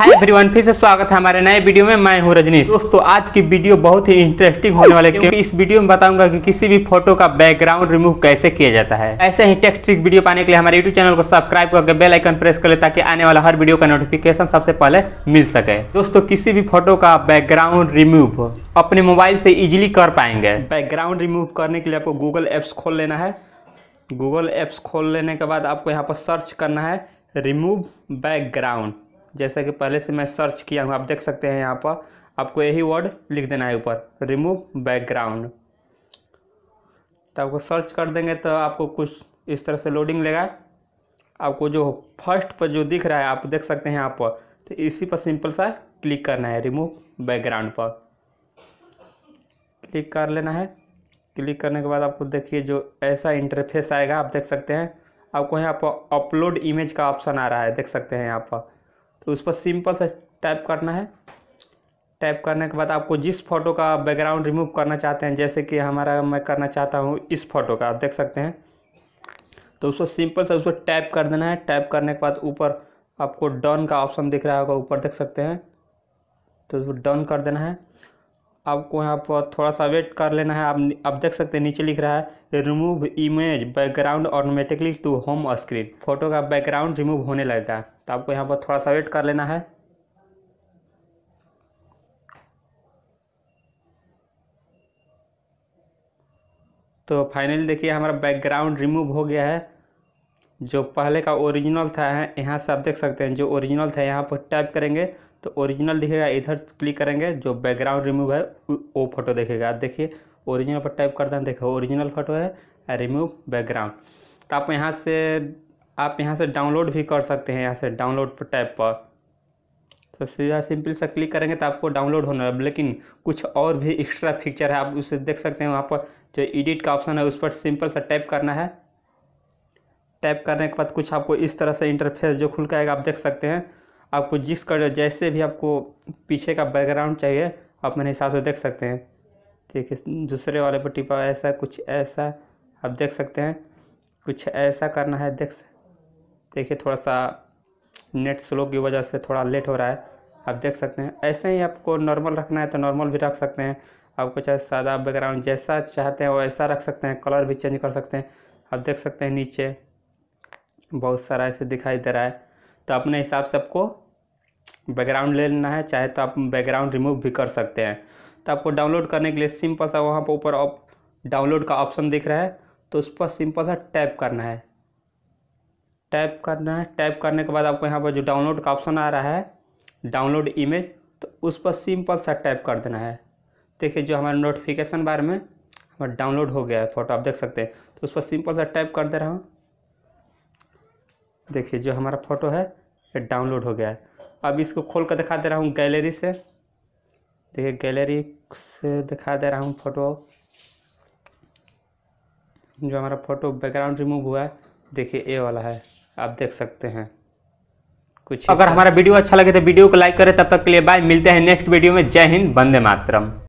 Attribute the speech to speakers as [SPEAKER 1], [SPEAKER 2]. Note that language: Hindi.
[SPEAKER 1] हाय एवरीवन फिर से स्वागत है हमारे नए वीडियो में मैं हूं रजनीश दोस्तों आज की वीडियो बहुत ही इंटरेस्टिंग होने वाले क्योंकि इस वीडियो में बताऊंगा कि किसी भी फोटो का बैकग्राउंड रिमूव कैसे किया जाता है ऐसे ही टेक्स्ट ट्रिक वीडियो पाने के लिए हमारे यूट्यूब चैनल को सब्सक्राइब करके बेल आइकन प्रेस कर ले ताकि आने वाला हर वीडियो का नोटिफिकेशन सबसे पहले मिल सके दोस्तों किसी भी फोटो का बैकग्राउंड रिमूव अपने मोबाइल से इजिली कर पाएंगे बैकग्राउंड रिमूव करने के लिए आपको गूगल एप्स खोल लेना है गूगल एप्स खोल लेने के बाद आपको यहाँ पर सर्च करना है रिमूव बैकग्राउंड जैसा कि पहले से मैं सर्च किया हूँ आप देख सकते हैं यहाँ पर आपको यही वर्ड लिख देना है ऊपर रिमूव बैकग्राउंड तो आपको सर्च कर देंगे तो आपको कुछ इस तरह से लोडिंग लेगा आपको जो फर्स्ट पर जो दिख रहा है आप देख सकते हैं यहाँ पर तो इसी पर सिंपल सा क्लिक करना है रिमूव बैकग्राउंड पर क्लिक कर लेना है क्लिक करने के बाद आपको देखिए जो ऐसा इंटरफेस आएगा आप देख सकते हैं आपको यहाँ पर अपलोड इमेज का ऑप्शन आ रहा है देख सकते हैं यहाँ पर तो उस पर सिंपल सा टाइप करना है टाइप करने के बाद आपको जिस फोटो का बैकग्राउंड रिमूव करना चाहते हैं जैसे कि हमारा मैं करना चाहता हूँ इस फोटो का आप देख सकते हैं तो उस पर सिंपल सा पर टाइप कर देना है टाइप करने के बाद ऊपर आपको डन का ऑप्शन दिख रहा होगा ऊपर देख सकते हैं तो उसको डन कर देना है आपको यहाँ पर थोड़ा सा वेट कर लेना है आप अब देख सकते हैं नीचे लिख रहा है remove image background automatically to home screen photo का बैकग्राउंड रिमूव होने लगता है तो आपको यहाँ पर थोड़ा सा वेट कर लेना है तो फाइनली देखिए हमारा बैकग्राउंड रिमूव हो गया है जो पहले का ओरिजिनल था यहाँ से आप देख सकते हैं जो ओरिजिनल था यहाँ पर टाइप करेंगे तो ओरिजिनल दिखेगा इधर क्लिक करेंगे जो बैकग्राउंड रिमूव है वो फोटो देखेगा आप देखिए ओरिजिनल पर टाइप करते हैं देखो ओरिजिनल फोटो है रिमूव बैकग्राउंड तो आप यहाँ से आप यहाँ से डाउनलोड भी कर सकते हैं यहाँ से डाउनलोड पर टाइप पर तो सीधा सिंपल सा क्लिक करेंगे तो आपको डाउनलोड होना है लेकिन कुछ और भी एक्स्ट्रा फीचर है आप उसे देख सकते हैं वहाँ पर जो एडिट का ऑप्शन है उस पर सिंपल सा टाइप करना है टाइप करने के बाद कुछ आपको इस तरह से इंटरफेस जो खुल के आएगा आप देख सकते हैं आपको जिस कलर जैसे भी आपको पीछे का बैकग्राउंड चाहिए आप अपने हिसाब से देख सकते हैं ठीक है दूसरे वाले पर टिपा ऐसा कुछ ऐसा आप देख सकते हैं कुछ ऐसा करना है देख देखिए थोड़ा सा नेट स्लो की वजह से थोड़ा लेट हो रहा है आप देख सकते हैं ऐसे ही आपको नॉर्मल रखना है तो नॉर्मल भी रख सकते हैं आपको चाहे सादा बैकग्राउंड जैसा चाहते हैं वैसा रख सकते हैं कलर भी चेंज कर सकते हैं आप देख सकते हैं नीचे बहुत सारा ऐसे दिखाई दे रहा है तो अपने हिसाब से आपको बैकग्राउंड ले लेना है चाहे तो आप बैकग्राउंड रिमूव भी कर सकते हैं तो आपको डाउनलोड करने के लिए सिंपल सा वहाँ पर ऊपर आप डाउनलोड का ऑप्शन दिख रहा है तो उस पर सिंपल सा टैप करना है टैप करना है टैप करने के बाद आपको यहाँ पर जो डाउनलोड का ऑप्शन आ रहा है डाउनलोड इमेज तो उस पर सिंपल सा टैप कर देना है देखिए जो हमारे नोटिफिकेशन बार में हमारा डाउनलोड हो गया है फ़ोटो आप देख सकते हैं तो उस पर सिंपल सा टैप कर दे रहा हूँ देखिए जो हमारा फ़ोटो है ये डाउनलोड हो गया है अब इसको खोल कर दिखा दे रहा हूँ गैलरी से देखिए गैलरी से दिखा दे रहा हूँ फ़ोटो जो हमारा फ़ोटो बैकग्राउंड रिमूव हुआ है देखिए ए वाला है आप देख सकते हैं कुछ अगर हमारा वीडियो अच्छा लगे तो वीडियो को लाइक करें तब तक के लिए बाय मिलते हैं नेक्स्ट वीडियो में जय हिंद बंदे मातरम